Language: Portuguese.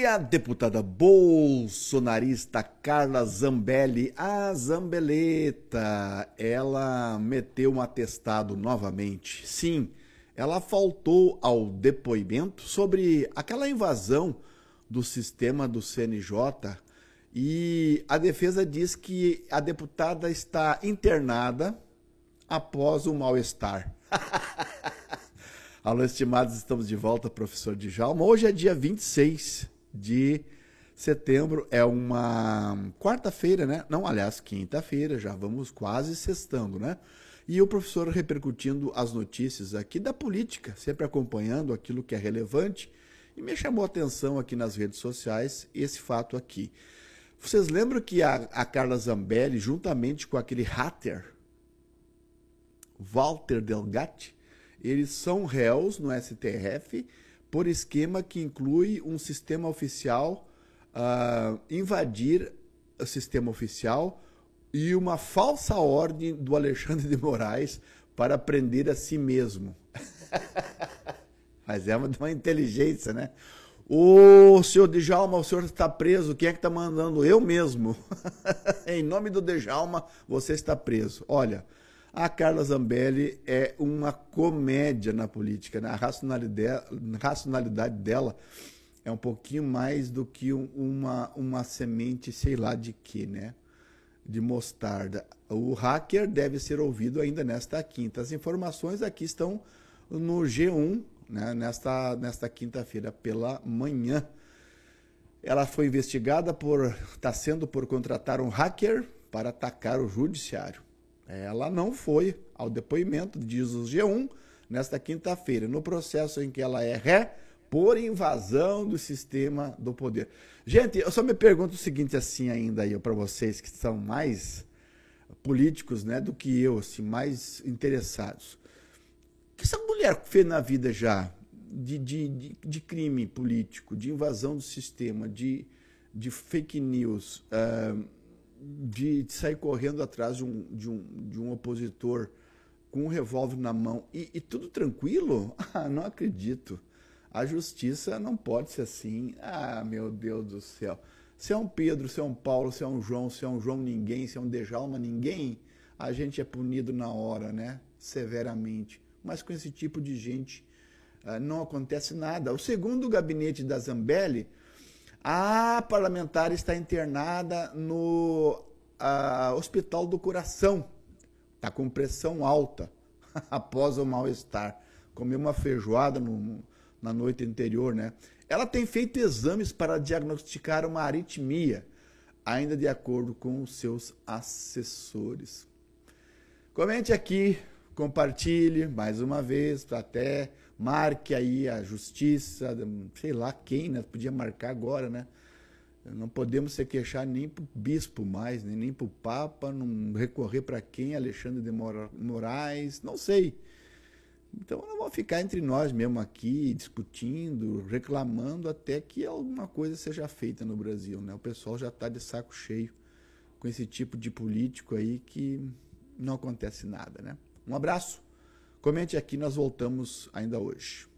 E a deputada bolsonarista Carla Zambelli, a Zambeleta, ela meteu um atestado novamente. Sim, ela faltou ao depoimento sobre aquela invasão do sistema do CNJ e a defesa diz que a deputada está internada após o um mal-estar. Alô, estimados, estamos de volta, professor Djalma. Hoje é dia 26 de setembro. É uma quarta-feira, né? Não, aliás, quinta-feira, já vamos quase sextando, né? E o professor repercutindo as notícias aqui da política, sempre acompanhando aquilo que é relevante. E me chamou a atenção aqui nas redes sociais esse fato aqui. Vocês lembram que a, a Carla Zambelli, juntamente com aquele hatter, Walter Delgatti, eles são réus no STF por esquema que inclui um sistema oficial, uh, invadir o sistema oficial e uma falsa ordem do Alexandre de Moraes para prender a si mesmo. Mas é uma, uma inteligência, né? Ô, senhor Djalma, o senhor está preso. Quem é que está mandando? Eu mesmo. em nome do Djalma, você está preso. Olha, a Carla Zambelli é uma comédia na política. Né? A racionalidade, dela é um pouquinho mais do que uma, uma semente, sei lá de quê, né? De mostarda. O hacker deve ser ouvido ainda nesta quinta. As informações aqui estão no G1, né? nesta, nesta quinta-feira pela manhã. Ela foi investigada por. está sendo por contratar um hacker para atacar o judiciário. Ela não foi ao depoimento, diz o G1, nesta quinta-feira, no processo em que ela é ré por invasão do sistema do poder. Gente, eu só me pergunto o seguinte assim ainda aí para vocês que são mais políticos, né, do que eu, assim, mais interessados. O que essa mulher fez na vida já de, de, de, de crime político, de invasão do sistema, de, de fake news? Uh, de, de sair correndo atrás de um, de um, de um opositor com um revólver na mão e, e tudo tranquilo? Ah, não acredito. A justiça não pode ser assim. Ah, meu Deus do céu. Se é um Pedro, se é um Paulo, se é um João, se é um João ninguém, se é um Dejalma ninguém, a gente é punido na hora, né? Severamente. Mas com esse tipo de gente ah, não acontece nada. O segundo gabinete da Zambelli a parlamentar está internada no Hospital do Coração. Está com pressão alta após o mal-estar. Comeu uma feijoada no, na noite anterior, né? Ela tem feito exames para diagnosticar uma aritmia, ainda de acordo com os seus assessores. Comente aqui compartilhe mais uma vez, até marque aí a justiça, sei lá quem, né? Podia marcar agora, né? Não podemos se queixar nem para o bispo mais, né? nem, nem para o Papa, não recorrer para quem, Alexandre de Moraes, não sei. Então não vou ficar entre nós mesmo aqui, discutindo, reclamando até que alguma coisa seja feita no Brasil. Né? O pessoal já está de saco cheio com esse tipo de político aí que não acontece nada. Né? Um abraço, comente aqui, nós voltamos ainda hoje.